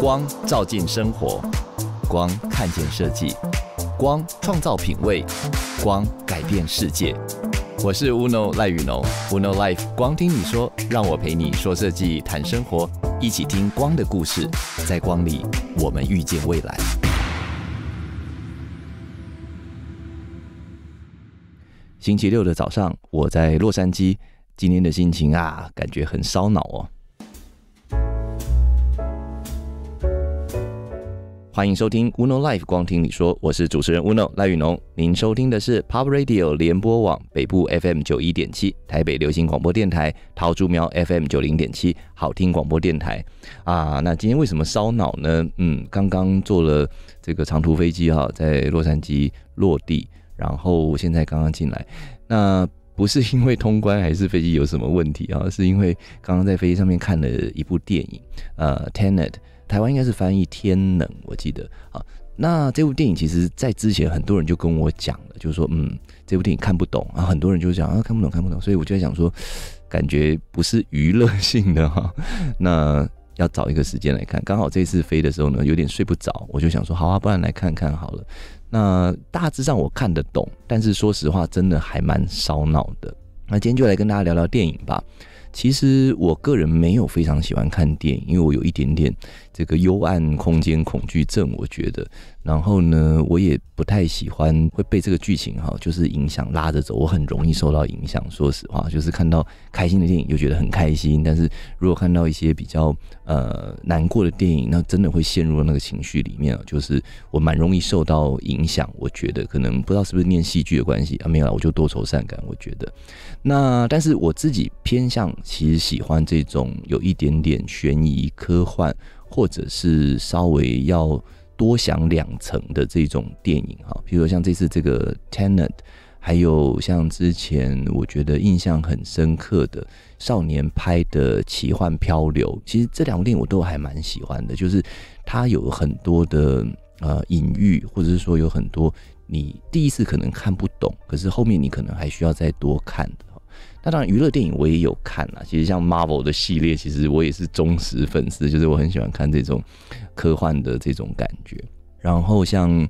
光照进生活，光看见设计，光创造品味，光改变世界。我是 Uno 赖雨农，Uno Life 光听你说，让我陪你说设计谈生活，一起听光的故事，在光里我们遇见未来。星期六的早上，我在洛杉矶，今天的心情啊，感觉很烧脑哦。欢迎收听 Uno Life，光听你说，我是主持人 Uno 赖宇农。您收听的是 Pop Radio 联播网北部 FM 九一点七，台北流行广播电台桃竹苗 FM 九零点七，好听广播电台啊。那今天为什么烧脑呢？嗯，刚刚坐了这个长途飞机哈，在洛杉矶落地，然后现在刚刚进来。那不是因为通关，还是飞机有什么问题啊？是因为刚刚在飞机上面看了一部电影，呃，Tenet。台湾应该是翻译天冷，我记得啊。那这部电影其实，在之前很多人就跟我讲了，就是说嗯，这部电影看不懂啊。很多人就讲啊，看不懂，看不懂。所以我就在想说，感觉不是娱乐性的 哈。那要找一个时间来看。刚好这次飞的时候呢，有点睡不着，我就想说，好啊，不然来看看好了。那大致上我看得懂，但是说实话，真的还蛮烧脑的。那今天就来跟大家聊聊电影吧。其实我个人没有非常喜欢看电影，因为我有一点点。这个幽暗空间恐惧症，我觉得，然后呢，我也不太喜欢会被这个剧情哈，就是影响拉着走，我很容易受到影响。说实话，就是看到开心的电影又觉得很开心，但是如果看到一些比较呃难过的电影，那真的会陷入那个情绪里面啊，就是我蛮容易受到影响。我觉得可能不知道是不是念戏剧的关系啊，没有，我就多愁善感。我觉得，那但是我自己偏向其实喜欢这种有一点点悬疑科幻。或者是稍微要多想两层的这种电影哈，比如像这次这个《Tenet》，还有像之前我觉得印象很深刻的少年拍的《奇幻漂流》，其实这两部电影我都还蛮喜欢的，就是它有很多的呃隐喻，或者是说有很多你第一次可能看不懂，可是后面你可能还需要再多看的。那当然，娱乐电影我也有看啊。其实像 Marvel 的系列，其实我也是忠实粉丝，就是我很喜欢看这种科幻的这种感觉。然后像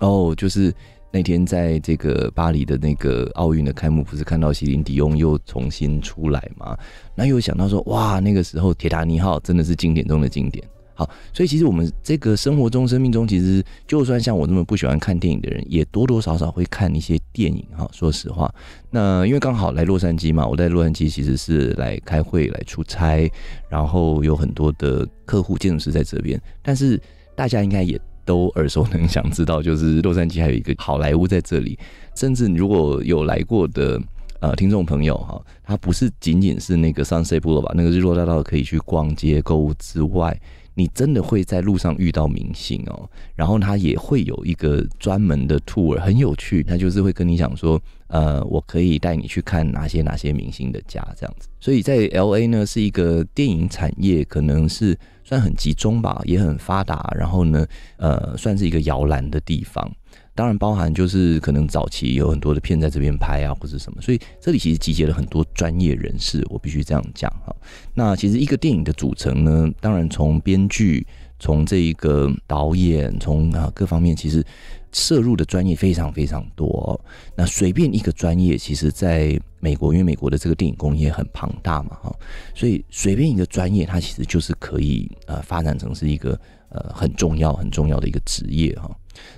哦，就是那天在这个巴黎的那个奥运的开幕，不是看到《席林迪翁》又重新出来吗？那又想到说，哇，那个时候《铁达尼号》真的是经典中的经典。好，所以其实我们这个生活中、生命中，其实就算像我这么不喜欢看电影的人，也多多少少会看一些电影哈。说实话，那因为刚好来洛杉矶嘛，我在洛杉矶其实是来开会、来出差，然后有很多的客户、建筑师在这边。但是大家应该也都耳熟能详，知道就是洛杉矶还有一个好莱坞在这里。甚至如果有来过的呃听众朋友哈，它不是仅仅是那个三 C 部了吧？那个日落大道可以去逛街购物之外。你真的会在路上遇到明星哦，然后他也会有一个专门的 tour，很有趣。他就是会跟你讲说，呃，我可以带你去看哪些哪些明星的家这样子。所以在 L A 呢，是一个电影产业可能是算很集中吧，也很发达，然后呢，呃，算是一个摇篮的地方。当然包含就是可能早期有很多的片在这边拍啊，或者什么，所以这里其实集结了很多专业人士。我必须这样讲哈。那其实一个电影的组成呢，当然从编剧、从这一个导演、从啊各方面，其实摄入的专业非常非常多。那随便一个专业，其实在美国，因为美国的这个电影工业很庞大嘛哈，所以随便一个专业，它其实就是可以呃发展成是一个呃很重要很重要的一个职业哈。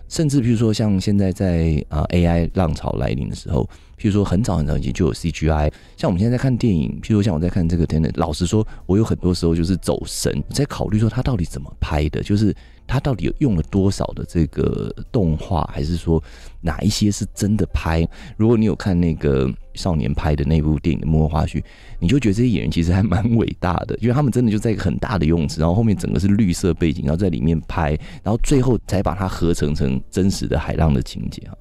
甚至，譬如说像现在在啊 AI 浪潮来临的时候，譬如说很早很早以前就有 CGI，像我们现在在看电影，譬如说像我在看这个 t e 的，老实说，我有很多时候就是走神，在考虑说他到底怎么拍的，就是他到底用了多少的这个动画，还是说。哪一些是真的拍？如果你有看那个少年拍的那部电影的幕后花絮，你就觉得这些演员其实还蛮伟大的，因为他们真的就在一个很大的游泳池，然后后面整个是绿色背景，然后在里面拍，然后最后才把它合成成真实的海浪的情节啊。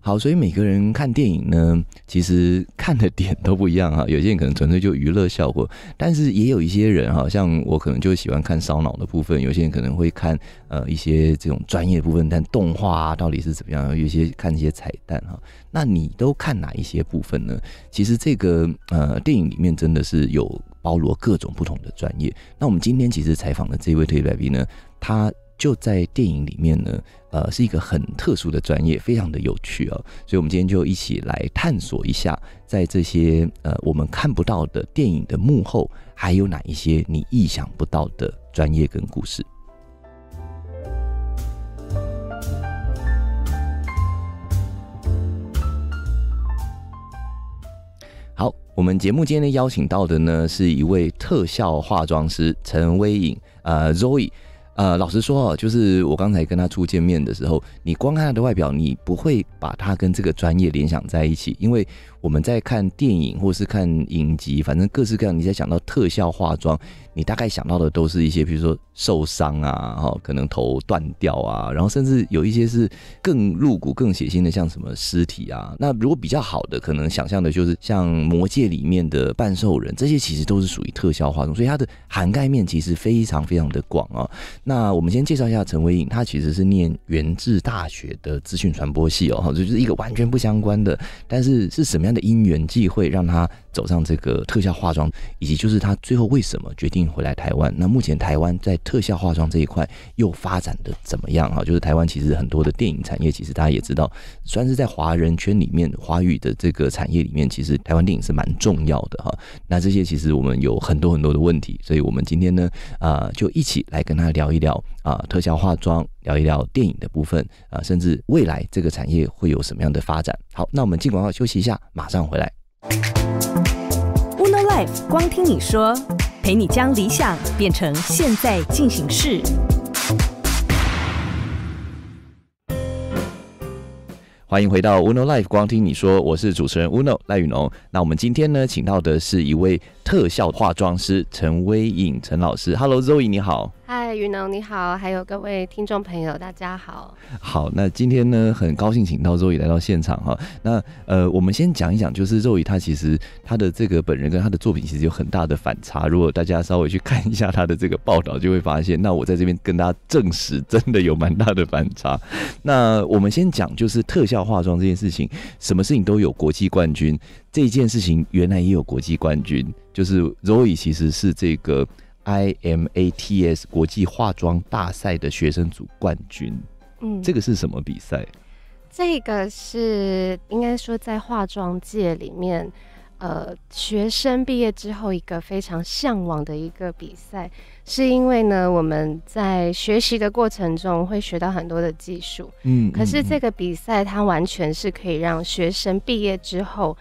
好，所以每个人看电影呢，其实看的点都不一样哈。有些人可能纯粹就娱乐效果，但是也有一些人哈，像我可能就喜欢看烧脑的部分，有些人可能会看呃一些这种专业部分，但动画到底是怎么样？有一些。看这些彩蛋哈，那你都看哪一些部分呢？其实这个呃电影里面真的是有包罗各种不同的专业。那我们今天其实采访的这位特别来宾 a y 呢，他就在电影里面呢，呃是一个很特殊的专业，非常的有趣啊。所以我们今天就一起来探索一下，在这些呃我们看不到的电影的幕后，还有哪一些你意想不到的专业跟故事。我们节目今天邀请到的呢是一位特效化妆师陈威颖，呃 z o e 呃，老实说哦，就是我刚才跟他初见面的时候，你光看他的外表，你不会把他跟这个专业联想在一起，因为。我们在看电影或是看影集，反正各式各样，你在想到特效化妆，你大概想到的都是一些，比如说受伤啊，哈，可能头断掉啊，然后甚至有一些是更露骨、更血腥的，像什么尸体啊。那如果比较好的，可能想象的就是像《魔戒》里面的半兽人，这些其实都是属于特效化妆，所以它的涵盖面其实非常非常的广啊。那我们先介绍一下陈威颖，他其实是念源治大学的资讯传播系哦，哈，就是一个完全不相关的，但是是什么样？的因缘际会，让他。走上这个特效化妆，以及就是他最后为什么决定回来台湾？那目前台湾在特效化妆这一块又发展的怎么样？哈，就是台湾其实很多的电影产业，其实大家也知道，算是在华人圈里面，华语的这个产业里面，其实台湾电影是蛮重要的哈。那这些其实我们有很多很多的问题，所以我们今天呢，呃，就一起来跟他聊一聊啊，特效化妆，聊一聊电影的部分啊，甚至未来这个产业会有什么样的发展。好，那我们尽管要休息一下，马上回来。光听你说，陪你将理想变成现在进行式。欢迎回到 Uno Life 光听你说，我是主持人 Uno 赖雨农。那我们今天呢，请到的是一位特效化妆师陈威颖陈老师。Hello Zoe，你好。嗨，云龙你好，还有各位听众朋友，大家好。好，那今天呢，很高兴请到周宇来到现场哈。那呃，我们先讲一讲，就是周宇他其实他的这个本人跟他的作品其实有很大的反差。如果大家稍微去看一下他的这个报道，就会发现。那我在这边跟大家证实，真的有蛮大的反差。那我们先讲，就是特效化妆这件事情，什么事情都有国际冠军，这件事情原来也有国际冠军，就是周宇其实是这个。I M A T S 国际化妆大赛的学生组冠军，嗯，这个是什么比赛？这个是应该说在化妆界里面，呃，学生毕业之后一个非常向往的一个比赛，是因为呢，我们在学习的过程中会学到很多的技术，嗯，可是这个比赛它完全是可以让学生毕业之后。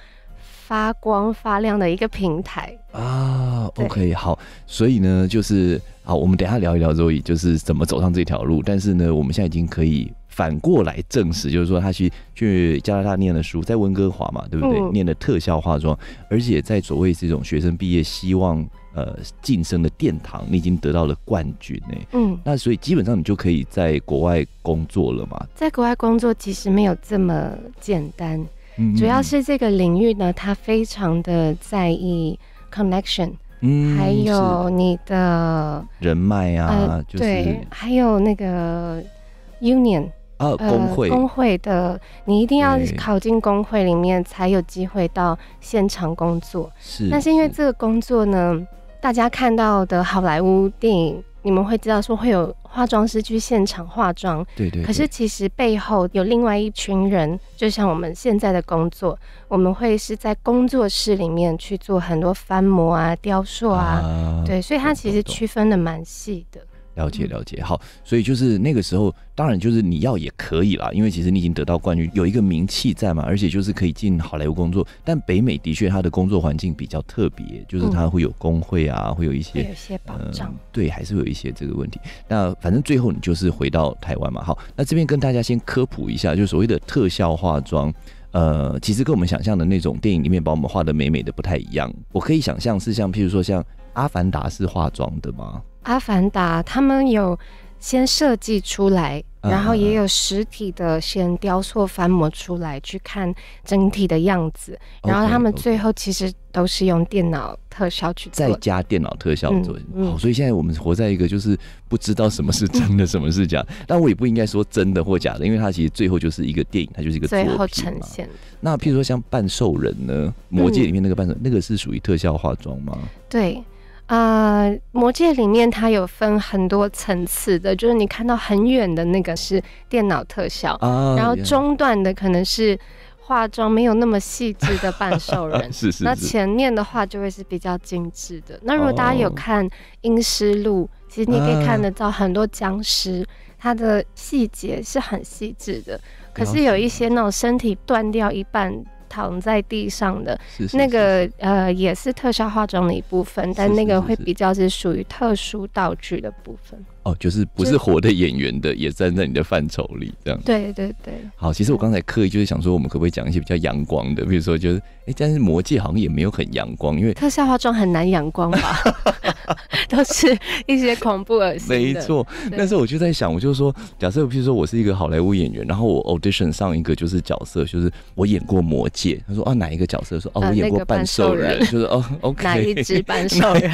发光发亮的一个平台啊，OK，好，所以呢，就是好，我们等下聊一聊周易，就是怎么走上这条路。但是呢，我们现在已经可以反过来证实，就是说他去去加拿大念的书，在温哥华嘛，对不对？念的特效化妆，而且在所谓这种学生毕业希望呃晋升的殿堂，你已经得到了冠军哎，嗯，那所以基本上你就可以在国外工作了嘛？在国外工作其实没有这么简单。主要是这个领域呢，他非常的在意 connection，嗯，还有你的人脉啊，对，还有那个 union，啊，工会工会的，你一定要考进工会里面才有机会到现场工作，是，但是因为这个工作呢，大家看到的好莱坞电影。你们会知道，说会有化妆师去现场化妆，对对。可是其实背后有另外一群人，就像我们现在的工作，我们会是在工作室里面去做很多翻模啊、雕塑啊，对，所以它其实区分的蛮细的。了解了解，好，所以就是那个时候，当然就是你要也可以啦，因为其实你已经得到冠军，有一个名气在嘛，而且就是可以进好莱坞工作。但北美的确，他的工作环境比较特别，就是他会有工会啊，会有一些有些保障，对，还是有一些这个问题。那反正最后你就是回到台湾嘛，好，那这边跟大家先科普一下，就所谓的特效化妆，呃，其实跟我们想象的那种电影里面把我们画的美美的不太一样。我可以想象是像，譬如说像《阿凡达》是化妆的吗？阿凡达，他们有先设计出来，然后也有实体的先雕塑翻模出来去看整体的样子，然后他们最后其实都是用电脑特效去再加电脑特效做。好，所以现在我们活在一个就是不知道什么是真的，什么是假。但我也不应该说真的或假的，因为它其实最后就是一个电影，它就是一个最后呈现。那譬如说像半兽人呢，《魔界里面那个半兽，那个是属于特效化妆吗？对。啊，魔戒里面它有分很多层次的，就是你看到很远的那个是电脑特效，然后中段的可能是化妆没有那么细致的半兽人，是是。那前面的话就会是比较精致的。那如果大家有看《阴尸路》，其实你可以看得到很多僵尸，它的细节是很细致的，可是有一些那种身体断掉一半。躺在地上的那个，呃，也是特效化妆的一部分，但那个会比较是属于特殊道具的部分。哦，就是不是活的演员的，也站在你的范畴里，这样。对对对。好，其实我刚才刻意就是想说，我们可不可以讲一些比较阳光的？比如说，就是哎，但是魔界好像也没有很阳光，因为特效化妆很难阳光吧？都是一些恐怖恶心。没错。但是我就在想，我就说，假设比如说我是一个好莱坞演员，然后我 audition 上一个就是角色，就是我演过魔界。他说啊，哪一个角色？说哦，我演过半兽人。就是哦，OK。哪一只半兽人？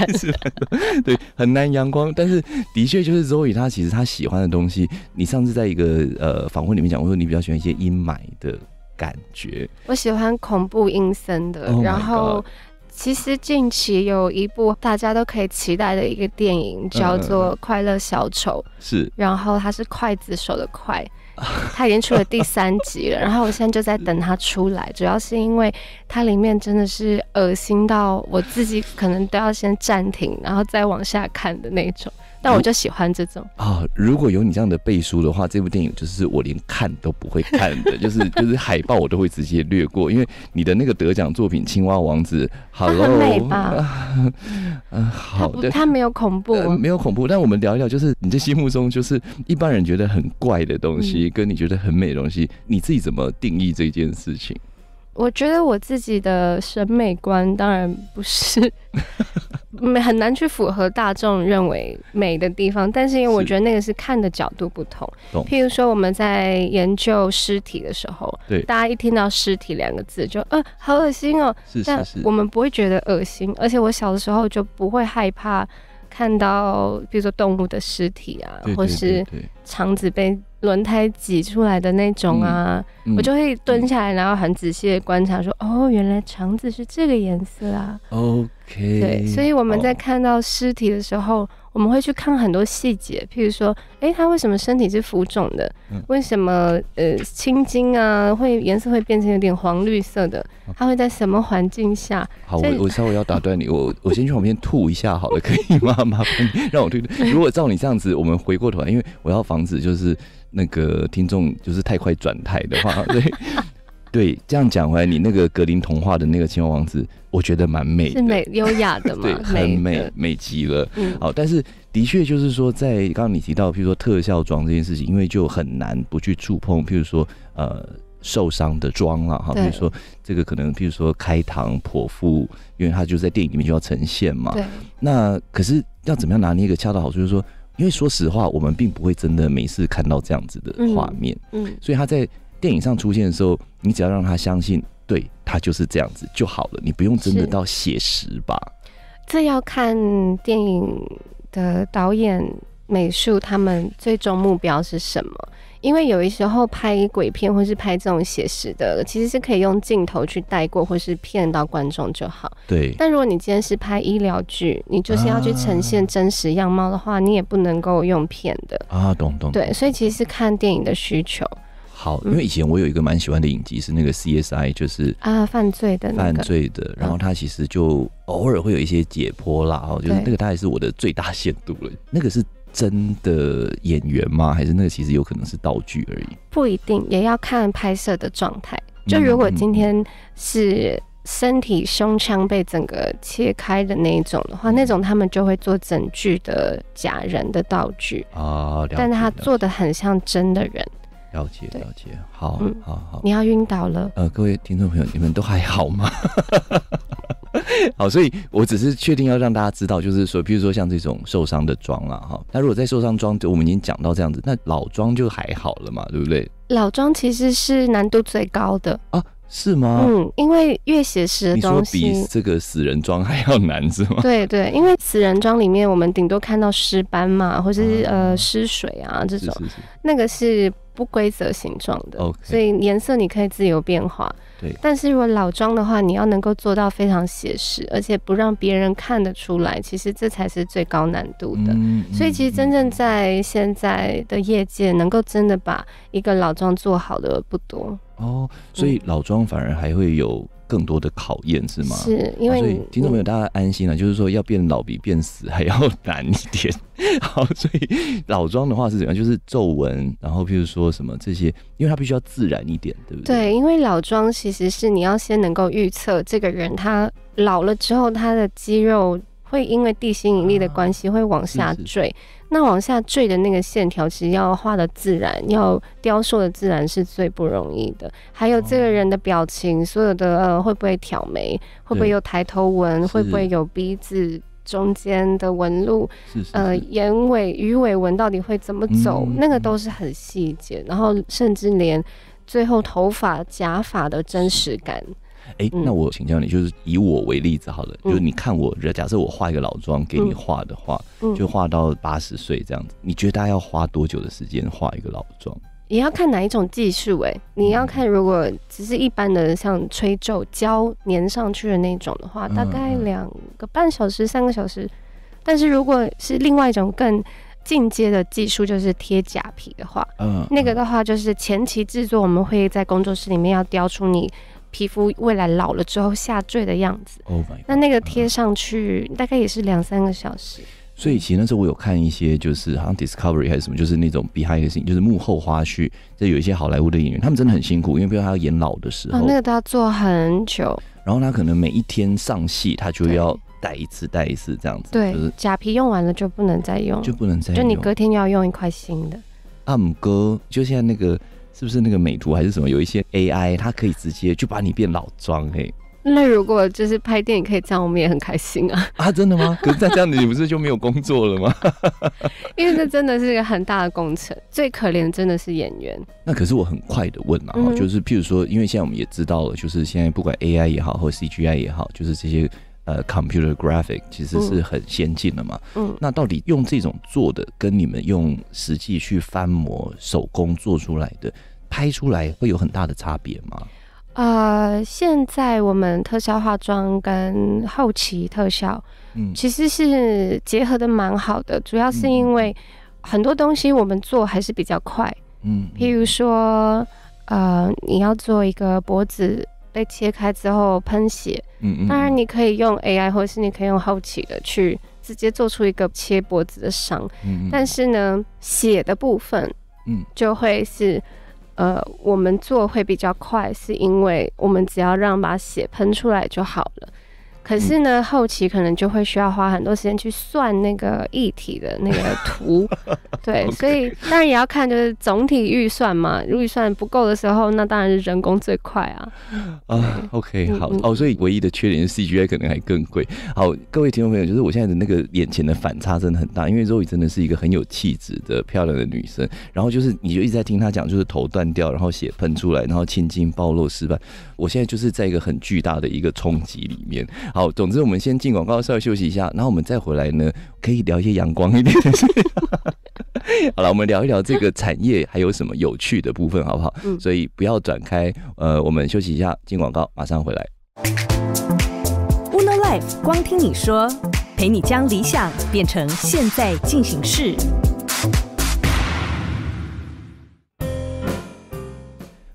对，很难阳光，但是的确就是。周宇，他其实他喜欢的东西，你上次在一个呃访问里面讲过，说你比较喜欢一些阴霾的感觉。我喜欢恐怖阴森的。然后，其实近期有一部大家都可以期待的一个电影，叫做《快乐小丑》。是。然后它是筷子手的筷，它已经出了第三集了。然后我现在就在等它出来，主要是因为它里面真的是恶心到我自己，可能都要先暂停，然后再往下看的那种。但我就喜欢这种啊！如果有你这样的背书的话，这部电影就是我连看都不会看的，就是就是海报我都会直接略过。因为你的那个得奖作品《青蛙王子》，好很美吧？嗯，好的，它没有恐怖，没有恐怖。但我们聊一聊，就是你在心目中，就是一般人觉得很怪的东西，跟你觉得很美的东西，你自己怎么定义这件事情？我觉得我自己的审美观当然不是，很难去符合大众认为美的地方，但是因为我觉得那个是看的角度不同。譬如说我们在研究尸体的时候，对大家一听到“尸体”两个字就呃好恶心哦，但我们不会觉得恶心，而且我小的时候就不会害怕。看到，比如说动物的尸体啊，或是肠子被轮胎挤出来的那种啊，我就会蹲下来，然后很仔细的观察，说：“哦，原来肠子是这个颜色啊。” OK，对，所以我们在看到尸体的时候。我们会去看很多细节，譬如说，哎，他为什么身体是浮肿的？为什么呃青筋啊，会颜色会变成有点黄绿色的？他会在什么环境下？好，我我稍微要打断你，我我先去旁边吐一下，好了，可以吗？麻烦你让我吐。如果照你这样子，我们回过头，来，因为我要防止就是那个听众就是太快转台的话。对。对，这样讲回来，你那个格林童话的那个青蛙王子，我觉得蛮美，是美 优雅的嘛，很美，美极了。好，但是的确就是说，在刚刚你提到，譬如说特效妆这件事情，因为就很难不去触碰，譬如说呃受伤的妆了哈，譬如说这个可能，譬如说开膛破腹，因为他就在电影里面就要呈现嘛。对。那可是要怎么样拿捏一个恰到好处？就是说，因为说实话，我们并不会真的每次看到这样子的画面。嗯。所以他在。电影上出现的时候，你只要让他相信，对他就是这样子就好了，你不用真的到写实吧？这要看电影的导演、美术他们最终目标是什么。因为有一时候拍鬼片或是拍这种写实的，其实是可以用镜头去带过，或是骗到观众就好。对。但如果你今天是拍医疗剧，你就是要去呈现真实样貌的话，你也不能够用骗的啊。懂懂。对，所以其实是看电影的需求。好，因为以前我有一个蛮喜欢的影集是那个 CSI，就是啊，犯罪的犯罪的。然后他其实就偶尔会有一些解剖啦，哦，就是那个大概是我的最大限度了。那个是真的演员吗？还是那个其实有可能是道具而已？不一定，也要看拍摄的状态。就如果今天是身体胸腔被整个切开的那一种的话，那种他们就会做整具的假人的道具啊，但他做的很像真的人。了解，了解，好，好，好，你要晕倒了。呃，各位听众朋友，你们都还好吗？好，所以我只是确定要让大家知道，就是说，譬如说像这种受伤的妆啊，哈，那如果在受伤妆，就我们已经讲到这样子，那老妆就还好了嘛，对不对？老妆其实是难度最高的啊，是吗？嗯，因为越写实的东西，比这个死人妆还要难是吗？对对，因为死人妆里面，我们顶多看到尸斑嘛，或者是呃尸水啊这种，那个是。不规则形状的，所以颜色你可以自由变化。对，但是如果老妆的话，你要能够做到非常写实，而且不让别人看得出来，其实这才是最高难度的。所以其实真正在现在的业界，能够真的把一个老妆做好的不多。哦，所以老妆反而还会有。更多的考验是吗？是因为听众朋友大家安心了，就是说要变老比变死还要难 一点。好，所以老妆的话是怎样？就是皱纹，然后譬如说什么这些，因为它必须要自然一点，对不对？对，因为老妆其实是你要先能够预测这个人他老了之后他的肌肉。会因为地心引力的关系会往下坠，那往下坠的那个线条其实要画的自然，要雕塑的自然是最不容易的。还有这个人的表情，所有的会不会挑眉，会不会有抬头纹，会不会有鼻子中间的纹路，呃，眼尾鱼尾纹到底会怎么走，那个都是很细节。然后甚至连最后头发假发的真实感。哎，那我请教你，就是以我为例子好了，就是你看我，假设我画一个老妆给你画的话，就画到八十岁这样子，你觉得大概要花多久的时间画一个老妆？也要看哪一种技术哎，你要看，如果只是一般的像吹皱胶粘上去的那种的话，大概两个半小时、三个小时。但是如果是另外一种更进阶的技术，就是贴假皮的话，嗯，那个的话就是前期制作，我们会在工作室里面要雕出你。皮肤未来老了之后下坠的样子。那那个贴上去大概也是两三个小时。所以其实那时候我有看一些，就是好像 Discovery 还是什么，就是那种 Behind 的事情，就是幕后花絮。就有一些好莱坞的演员，他们真的很辛苦，因为比如说他要演老的时候，那个都要做很久。然后他可能每一天上戏，他就要戴一次，戴一次这样子。对，假皮用完了就不能再用，就不能再用，就你隔天要用一块新的。阿姆哥就像那个。是不是那个美图还是什么？有一些 AI，它可以直接就把你变老妆。嘿，那如果就是拍电影可以这样，我们也很开心啊！啊，真的吗？可是再这样你不是就没有工作了吗？因为这真的是一个很大的工程，最可怜真的是演员。那可是我很快的问啊，就是譬如说，因为现在我们也知道了，就是现在不管 AI 也好，或者 CGI 也好，就是这些。呃，computer graphic 其实是很先进的嘛。嗯，那到底用这种做的跟你们用实际去翻模手工做出来的拍出来会有很大的差别吗？呃，现在我们特效化妆跟后期特效，嗯，其实是结合的蛮好的，主要是因为很多东西我们做还是比较快，嗯，譬如说，呃，你要做一个脖子。被切开之后喷血，嗯嗯，当然你可以用 AI，或者是你可以用好奇的去直接做出一个切脖子的伤，嗯嗯，但是呢，血的部分，嗯，就会是，呃，我们做会比较快，是因为我们只要让把血喷出来就好了。可是呢，后期可能就会需要花很多时间去算那个一体的那个图，对，所以当然也要看就是总体预算嘛。如预算不够的时候，那当然是人工最快啊。啊，OK，好哦。所以唯一的缺点是 CGI 可能还更贵。好，各位听众朋友，就是我现在的那个眼前的反差真的很大，因为周雨真的是一个很有气质的漂亮的女生。然后就是你就一直在听她讲，就是头断掉，然后血喷出来，然后青筋暴露，失败。我现在就是在一个很巨大的一个冲击里面。好，总之我们先进广告稍微休息一下，然后我们再回来呢，可以聊一些阳光一点。好了，我们聊一聊这个产业还有什么有趣的部分，好不好？嗯，所以不要转开，呃，我们休息一下，进广告，马上回来。Uno Life，光听你说，陪你将理想变成现在进行式。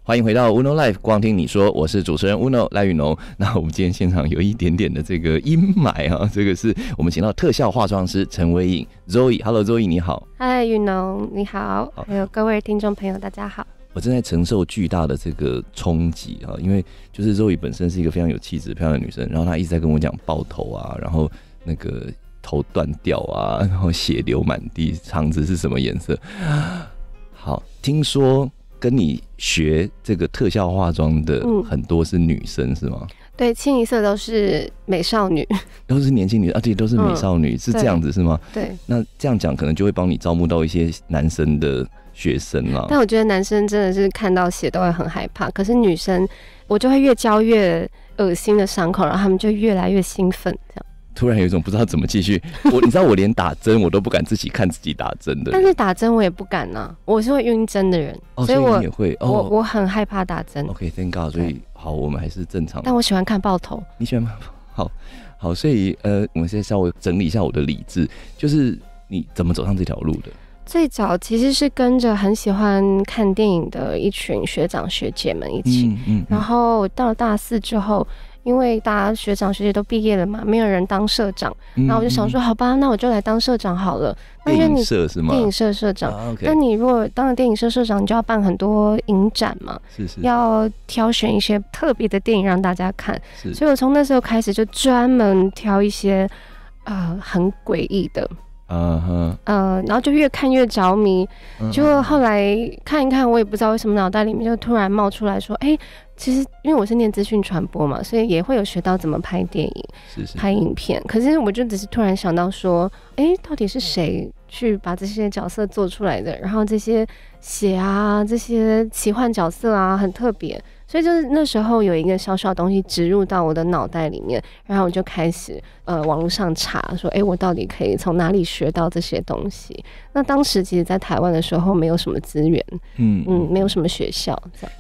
欢迎回到 Uno Life，光听你说，我是主持人 Uno 赖雨农。那我们今天现场有一点点的这个阴霾啊，这个是我们请到特效化妆师陈威影 Zoe。Hello Zoe，你好。嗨，雨农，你好。还有各位听众朋友，大家好。我正在承受巨大的这个冲击啊，因为就是 Zoe 本身是一个非常有气质、漂亮的女生，然后她一直在跟我讲爆头啊，然后那个头断掉啊，然后血流满地，肠子是什么颜色？好，听说。跟你学这个特效化妆的很多是女生是吗？对，清一色都是美少女，都是年轻女，而且都是美少女，是这样子是吗？对。那这样讲可能就会帮你招募到一些男生的学生啊。但我觉得男生真的是看到血都会很害怕，可是女生我就会越教越恶心的伤口，然后他们就越来越兴奋这样。突然有一种不知道怎么继续，我 你知道我连打针我都不敢自己看自己打针的。但是打针我也不敢呢，我是会晕针的人，所以我也会。我我很害怕打针。OK，Thank God。所以好，我们还是正常。但我喜欢看爆头，你喜欢吗？好好，所以呃，我们现在稍微整理一下我的理智，就是你怎么走上这条路的？最早其实是跟着很喜欢看电影的一群学长学姐们一起，嗯嗯，然后到了大四之后。因为大家学长学姐都毕业了嘛，没有人当社长，那我就想说，好吧，那我就来当社长好了。电影社是吗？电影社社长。那你如果当了电影社社长，你就要办很多影展嘛，是是，要挑选一些特别的电影让大家看。所以我从那时候开始就专门挑一些，呃，很诡异的。嗯哼，嗯，然后就越看越着迷，结果后来看一看，我也不知道为什么脑袋里面就突然冒出来说，哎，其实因为我是念资讯传播嘛，所以也会有学到怎么拍电影，拍影片。可是我就只是突然想到说，哎，到底是谁去把这些角色做出来的？然后这些写啊，这些奇幻角色啊，很特别。所以就是那时候有一个小小东西植入到我的脑袋里面，然后我就开始呃网络上查，说哎我到底可以从哪里学到这些东西？那当时其实，在台湾的时候没有什么资源，嗯嗯，没有什么学校。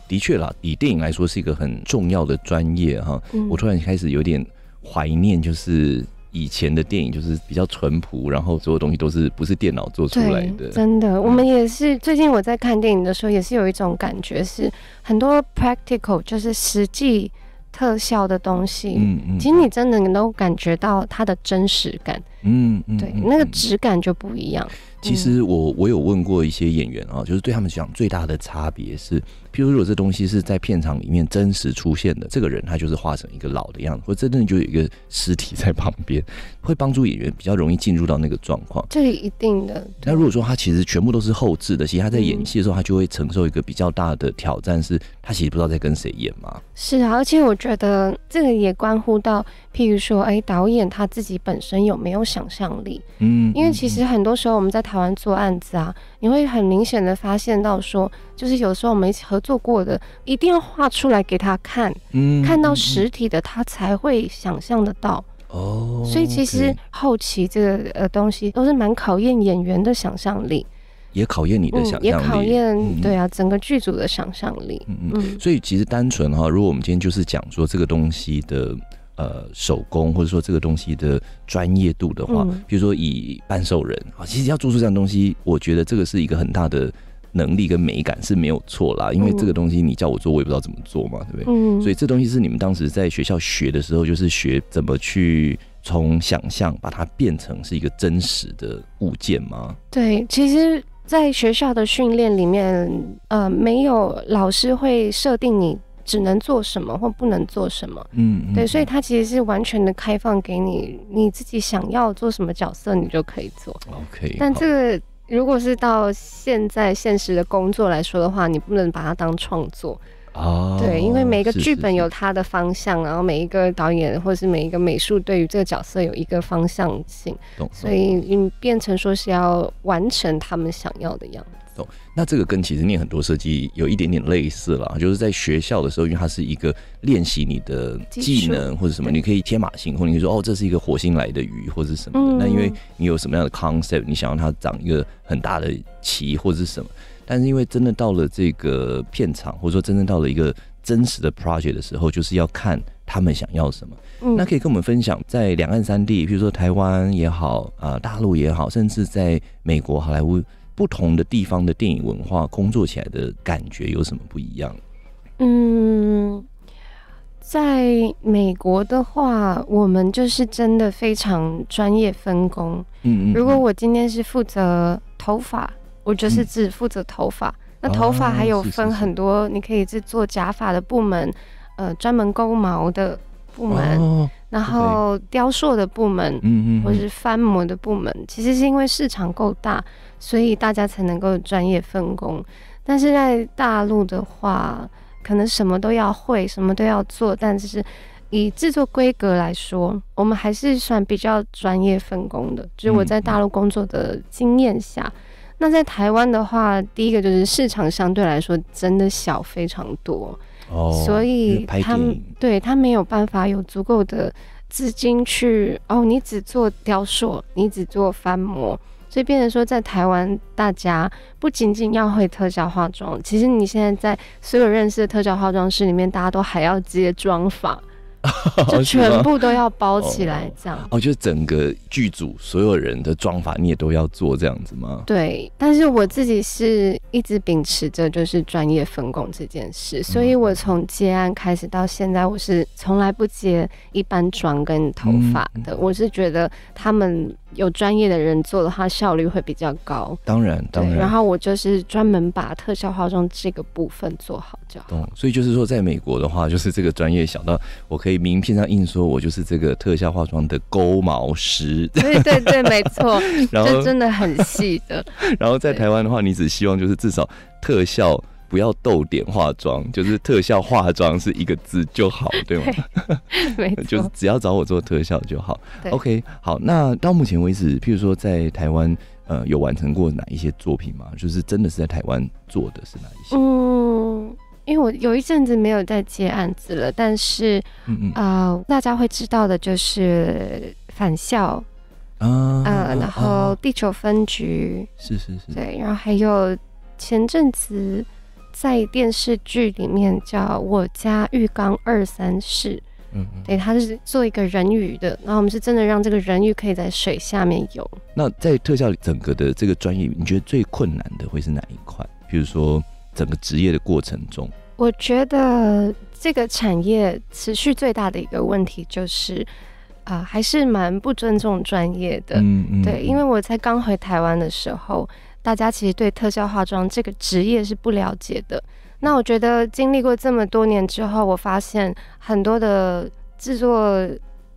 的确啦，以电影来说是一个很重要的专业哈。我突然开始有点怀念，就是。以前的电影就是比较淳朴，然后所有东西都是不是电脑做出来的。真的，我们也是最近我在看电影的时候，也是有一种感觉，是很多 practical 就是实际特效的东西，嗯嗯，其实你真的能感觉到它的真实感，嗯嗯，对，那个质感就不一样。其实我我有问过一些演员啊，就是对他们讲最大的差别是。就是如果这东西是在片场里面真实出现的，这个人他就是画成一个老的样子，或真正就有一个尸体在旁边，会帮助演员比较容易进入到那个状况，这是一定的。那如果说他其实全部都是后置的，其实他在演戏的时候，他就会承受一个比较大的挑战，是他其实不知道在跟谁演嘛。是啊，而且我觉得这个也关乎到。譬如说，哎，导演他自己本身有没有想象力？嗯，因为其实很多时候我们在台湾做案子啊，你会很明显的发现到，说就是有时候我们一起合作过的，一定要画出来给他看，嗯，看到实体的他才会想象得到。哦，所以其实后期这个呃东西都是蛮考验演员的想象力，也考验你的想象，也考验对啊，整个剧组的想象力。嗯嗯，所以其实单纯哈，如果我们今天就是讲说这个东西的。呃，手工或者说这个东西的专业度的话，比如说以半兽人啊，其实要做出这样东西，我觉得这个是一个很大的能力跟美感是没有错啦，因为这个东西你叫我做，我也不知道怎么做嘛，对不对？嗯，所以这东西是你们当时在学校学的时候，就是学怎么去从想象把它变成是一个真实的物件吗？对，其实，在学校的训练里面，呃，没有老师会设定你。只能做什么或不能做什么？嗯，对，所以它其实是完全的开放给你，你自己想要做什么角色，你就可以做。OK，但这个如果是到现在现实的工作来说的话，你不能把它当创作。哦。对，因为每一个剧本有它的方向，然后每一个导演或者是每一个美术对于这个角色有一个方向性，所以你变成说是要完成他们想要的样子。那这个跟其实念很多设计有一点点类似了，就是在学校的时候，因为它是一个练习你的技能或者什么，你可以天马行空，你说哦，这是一个火星来的鱼或者什么。的、那因为你有什么样的 concept，你想让它长一个很大的鳍或者什么？但是因为真的到了这个片场，或者说真正到了一个真实的 project 的时候，就是要看他们想要什么。那可以跟我们分享，在两岸三地，比如说台湾也好啊，大陆也好，甚至在美国好莱坞。不同的地方的电影文化，工作起来的感觉有什么不一样？嗯，在美国的话，我们就是真的非常专业分工。嗯嗯，如果我今天是负责头发，我就是只负责头发。那头发还有分很多，你可以是做假发的部门，呃，专门勾毛的。部门，然后雕塑的部门，嗯嗯，或是翻模的部门，其实是因为市场够大，所以大家才能够专业分工。但是在大陆的话，可能什么都要会，什么都要做，但是以制作规格来说，我们还是算比较专业分工的。就是我在大陆工作的经验下，那在台湾的话，第一个就是市场相对来说真的小非常多。所以他对他没有办法有足够的资金去哦，你只做雕塑，你只做翻模，所以变成说在台湾，大家不仅仅要会特效化妆，其实你现在在所有认识的特效化妆师里面，大家都还要接妆法。就全部都要包起来这样。哦，就整个剧组所有人的妆法你也都要做这样子吗？对，但是我自己是一直秉持着就是专业分工这件事，所以我从接案开始到现在，我是从来不接一般妆跟头发的。我是觉得他们。有专业的人做的话，效率会比较高。当然，当然。然后我就是专门把特效化妆这个部分做好就好。所以就是说，在美国的话，就是这个专业小到我可以名片上印说我就是这个特效化妆的勾毛师。对对对，没错。然后真的很细的。然后在台湾的话，你只希望就是至少特效。不要逗点化妆，就是特效化妆是一个字就好，对吗？对，没错。就是只要找我做特效就好。o k 好，那到目前为止，譬如说在台湾，呃，有完成过哪一些作品吗？就是真的是在台湾做的是哪一些？嗯，因为我有一阵子没有在接案子了，但是，嗯嗯啊，大家会知道的就是《返校》啊，然后《地球分局》是是是，对，然后还有前阵子。在电视剧里面叫我家浴缸二三室》。嗯，对，它是做一个人鱼的，然后我们是真的让这个人鱼可以在水下面游。那在特效整个的这个专业，你觉得最困难的会是哪一块？比如说整个职业的过程中，我觉得这个产业持续最大的一个问题就是，啊，还是蛮不尊重专业的，嗯嗯，对，因为我在刚回台湾的时候。大家其实对特效化妆这个职业是不了解的。那我觉得经历过这么多年之后，我发现很多的制作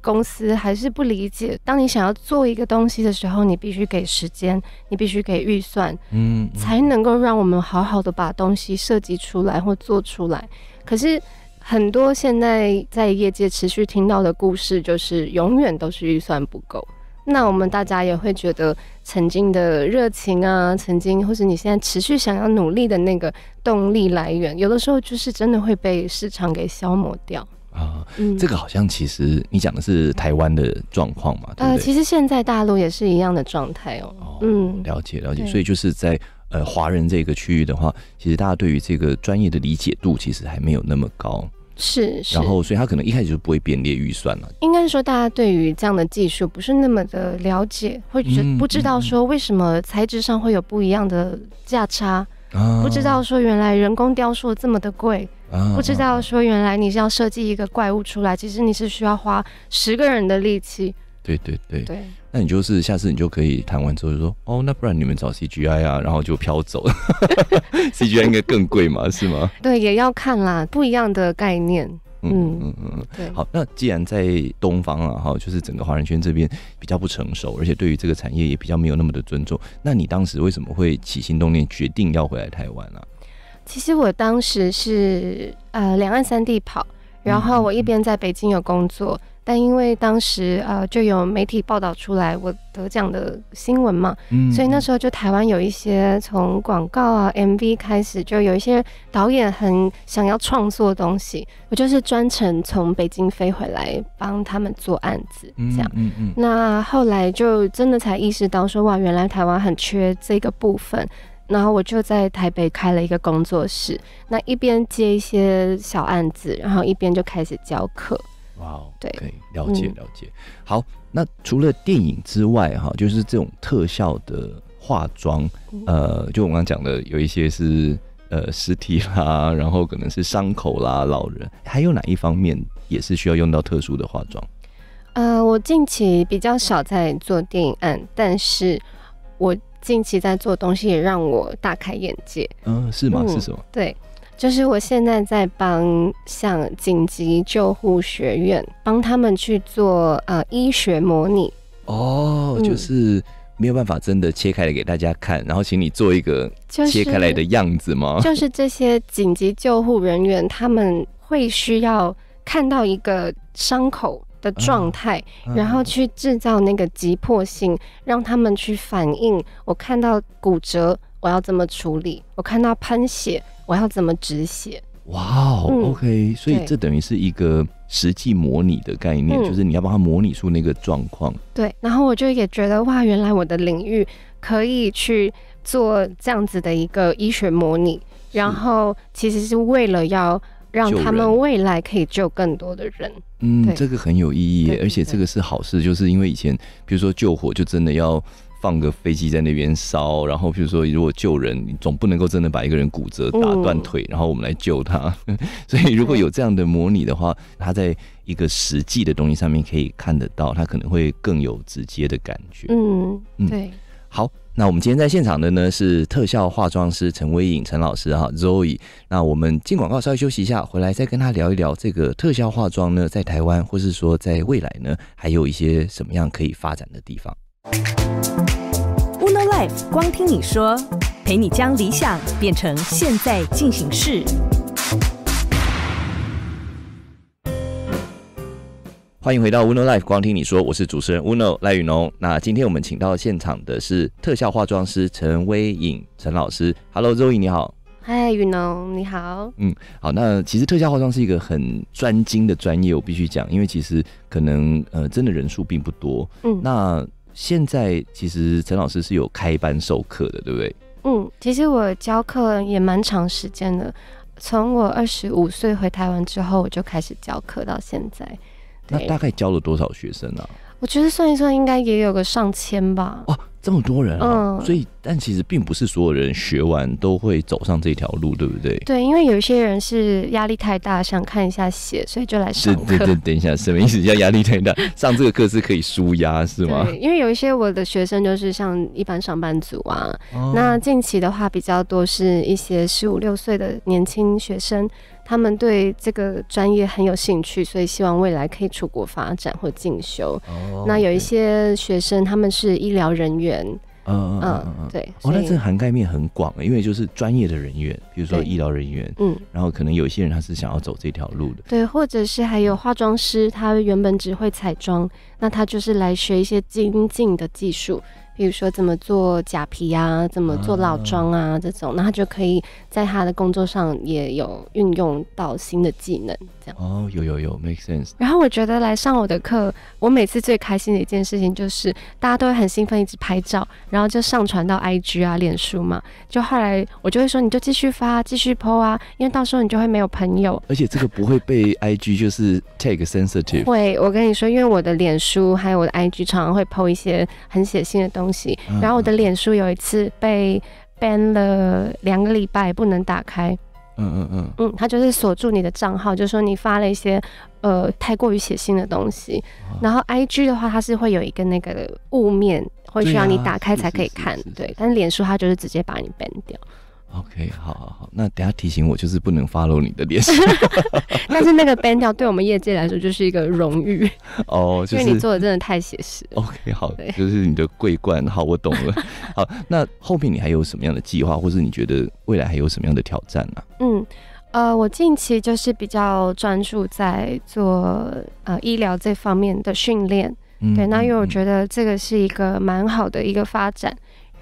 公司还是不理解，当你想要做一个东西的时候，你必须给时间，你必须给预算，嗯，才能够让我们好好的把东西设计出来或做出来。可是很多现在在业界持续听到的故事，就是永远都是预算不够。那我们大家也会觉得，曾经的热情啊，曾经或是你现在持续想要努力的那个动力来源，有的时候就是真的会被市场给消磨掉啊。这个好像其实你讲的是台湾的状况嘛，对对？其实现在大陆也是一样的状态哦。嗯，了解了解。所以就是在呃华人这个区域的话，其实大家对于这个专业的理解度其实还没有那么高。是是，然后所以他可能一开始就不会编列预算了。应该是说，大家对于这样的技术不是那么的了解，或者不知道说为什么材质上会有不一样的价差，不知道说原来人工雕塑这么的贵，不知道说原来你是要设计一个怪物出来，其实你是需要花十个人的力气。对对对，那你就是下次你就可以谈完之后就说哦，那不然你们找 C G I 啊，然后就飘走，C G I 应该更贵嘛，是吗？对，也要看啦，不一样的概念。嗯嗯嗯，对。好，那既然在东方啊哈，就是整个华人圈这边比较不成熟，而且对于这个产业也比较没有那么的尊重，那你当时为什么会起心动念决定要回来台湾啊？其实我当时是呃两岸三地跑，然后我一边在北京有工作。但因为当时呃就有媒体报道出来我得奖的新闻嘛，所以那时候就台湾有一些从广告啊、MV 开始，就有一些导演很想要创作东西，我就是专程从北京飞回来帮他们做案子，这样。那后来就真的才意识到说，哇，原来台湾很缺这个部分。然后我就在台北开了一个工作室，那一边接一些小案子，然后一边就开始教课。哇，对，了解了解。好，那除了电影之外，哈，就是这种特效的化妆，呃，就我刚刚讲的，有一些是呃尸体啦，然后可能是伤口啦，老人，还有哪一方面也是需要用到特殊的化妆？呃，我近期比较少在做电影案，但是我近期在做东西也让我大开眼界。嗯，是吗？是什么？对。就是我现在在帮像紧急救护学院帮他们去做啊医学模拟哦，就是没有办法真的切开来给大家看，然后请你做一个切开来的样子吗？就是 这些紧急救护人员他们会需要看到一个伤口的状态，然后去制造那个急迫性，让他们去反应。我看到骨折，我要怎么处理？我看到喷血。我要怎么止血？哇哦，OK，所以这等于是一个实际模拟的概念，就是你要帮他模拟出那个状况。对，然后我就也觉得，哇，原来我的领域可以去做这样子的一个医学模拟，然后其实是为了要让他们未来可以救更多的人。嗯，这个很有意义，而且这个是好事，就是因为以前比如说救火，就真的要。放个飞机在那边烧，然后比如说如果救人，你总不能够真的把一个人骨折打断腿，然后我们来救他。所以如果有这样的模拟的话，他在一个实际的东西上面可以看得到，他可能会更有直接的感觉。嗯，对。好，那我们今天在现场的呢是特效化妆师陈威颖陈老师哈，Zoe。那我们进广告稍微休息一下，回来再跟他聊一聊这个特效化妆呢，在台湾或是说在未来呢，还有一些什么样可以发展的地方。光听你说，陪你将理想变成现在进行式。欢迎回到 Uno Life 光听你说，我是主持人 Uno 赖雨农。那今天我们请到现场的是特效化妆师陈威颖陈老师。Hello 周颖你好，嗨雨农你好，嗯好。那其实特效化妆是一个很专精的专业，我必须讲，因为其实可能呃真的人数并不多。嗯那。现在其实陈老师是有开班授课的，对不对？嗯，其实我教课也蛮长时间的，从我二十五岁回台湾之后，我就开始教课到现在。那大概教了多少学生啊？我觉得算一算，应该也有个上千吧。哦。这么多人，嗯，所以但其实并不是所有人学完都会走上这条路，对不对？对，因为有一些人是压力太大，想看一下写，所以就来上课。对等等一下，什么意思？叫压力太大？上这个课是可以舒压是吗？对，因为有一些我的学生就是像一般上班族啊，那近期的话比较多是一些十五六岁的年轻学生。他们对这个专业很有兴趣，所以希望未来可以出国发展或进修。那有一些学生他们是医疗人员，嗯嗯嗯嗯，对。哦，那这个涵盖面很广，因为就是专业的人员，比如说医疗人员，嗯，然后可能有些人他是想要走这条路的，对，或者是还有化妆师，他原本只会彩妆，那他就是来学一些精进的技术。比如说怎么做假皮啊，怎么做老妆啊这种，那他就可以在他的工作上也有运用到新的技能，这样哦，有有有，make sense。然后我觉得来上我的课，我每次最开心的一件事情就是大家都会很兴奋，一直拍照，然后就上传到 IG 啊、脸书嘛。就后来我就会说，你就继续发，继续 po 啊，因为到时候你就会没有朋友。而且这个不会被 IG 就是 take sensitive。会，我跟你说，因为我的脸书还有我的 IG，常常会 po 一些很写信的东西。东西，然后我的脸书有一次被 ban 了两个礼拜，不能打开。嗯嗯嗯，嗯，他就是锁住你的账号，就说你发了一些呃太过于写信的东西。然后 IG 的话，它是会有一个那个雾面，会需要你打开才可以看。对，但是脸书它就是直接把你 ban 掉。OK，好，好，好，那等下提醒我，就是不能发露你的脸。但是那个 Band 掉，对我们业界来说就是一个荣誉哦，因为你做的真的太写实。OK，好，就是你的桂冠。好，我懂了。好，那后面你还有什么样的计划，或是你觉得未来还有什么样的挑战呢？嗯，呃，我近期就是比较专注在做呃医疗这方面的训练。对，那因为我觉得这个是一个蛮好的一个发展。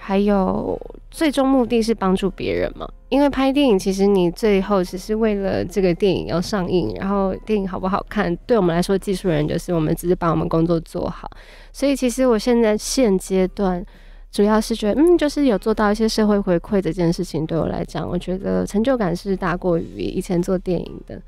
还有最终目的是帮助别人嘛？因为拍电影，其实你最后只是为了这个电影要上映，然后电影好不好看，对我们来说，技术人就是我们只是把我们工作做好。所以其实我现在现阶段主要是觉得，嗯，就是有做到一些社会回馈这件事情，对我来讲，我觉得成就感是大过于以前做电影的。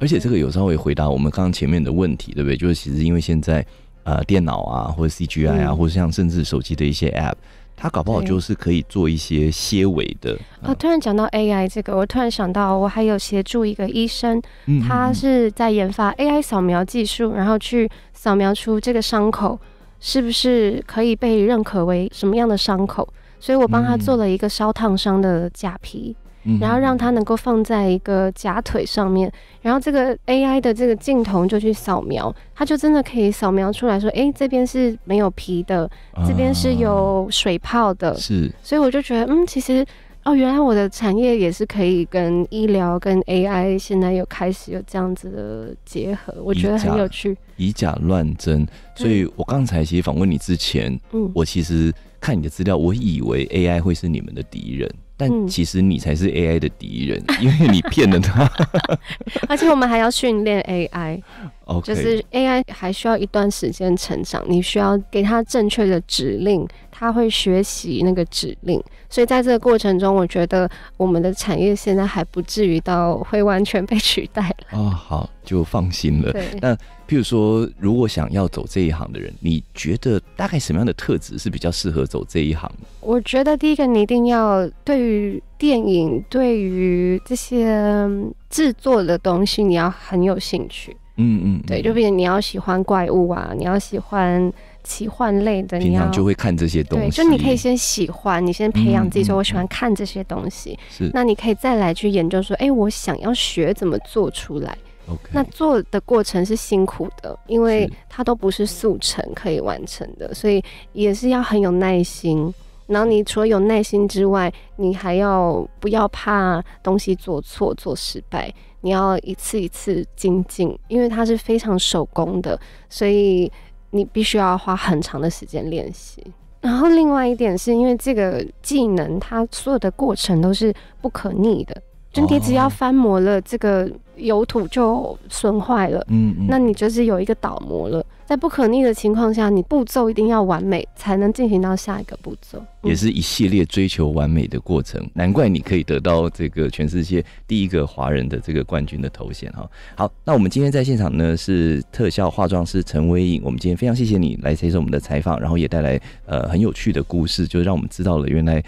而且这个有稍微回答我们刚刚前面的问题，对不对？就是其实因为现在呃电脑啊，或者 C G I 啊，或者像甚至手机的一些 App。它搞不好就是可以做一些些维的啊！突然讲到 AI 这个，我突然想到，我还有协助一个医生，他是在研发 AI 扫描技术，然后去扫描出这个伤口是不是可以被认可为什么样的伤口，所以我帮他做了一个烧烫伤的假皮。然后让它能够放在一个假腿上面，然后这个 A I 的这个镜头就去扫描，它就真的可以扫描出来说：“哎，这边是没有皮的，这边是有水泡的。”是。所以我就觉得，嗯，其实哦，原来我的产业也是可以跟医疗跟 A I 现在有开始有这样子的结合，我觉得很有趣。以假乱真。所以我刚才其实访问你之前，嗯，我其实看你的资料，我以为 A I 会是你们的敌人。但其实你才是 AI 的敌人，因为你骗了他。而且我们还要训练 AI，就是 AI 还需要一段时间成长，你需要给他正确的指令。他会学习那个指令，所以在这个过程中，我觉得我们的产业现在还不至于到会完全被取代了。哦，好，就放心了。那譬如说，如果想要走这一行的人，你觉得大概什么样的特质是比较适合走这一行？我觉得第一个，你一定要对于电影、对于这些制作的东西，你要很有兴趣。嗯嗯，对，就比如你要喜欢怪物啊，你要喜欢。奇幻类的，平常就会看这些东西。就你可以先喜欢，你先培养自己说，我喜欢看这些东西。那你可以再来去研究说，哎，我想要学怎么做出来。OK。那做的过程是辛苦的，因为它都不是速成可以完成的，所以也是要很有耐心。然后你除了有耐心之外，你还要不要怕东西做错做失败？你要一次一次精进，因为它是非常手工的，所以。你必须要花很长的时间练习，然后另外一点是因为这个技能，它所有的过程都是不可逆的，整体只要翻模了这个。油土就损坏了，嗯，那你就是有一个倒模了，在不可逆的情况下，你步骤一定要完美，才能进行到下一个步骤，也是一系列追求完美的过程。难怪你可以得到这个全世界第一个华人的这个冠军的头衔哈。好，那我们今天在现场呢是特效化妆师陈威颖，我们今天非常谢谢你来接受我们的采访，然后也带来呃很有趣的故事，就让我们知道了原来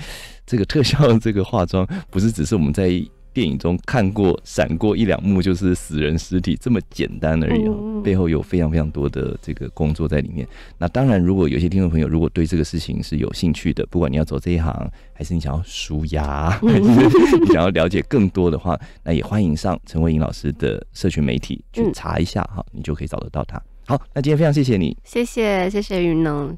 这个特效这个化妆不是只是我们在。电影中看过闪过一两幕，就是死人尸体这么简单而已。嗯，背后有非常非常多的这个工作在里面。那当然，如果有些听众朋友如果对这个事情是有兴趣的，不管你要走这一行，还是你想要数牙，还是你想要了解更多的话，那也欢迎上陈慧颖老师的社群媒体去查一下哈，你就可以找得到他。好，那今天非常谢谢你，谢谢谢谢云龙。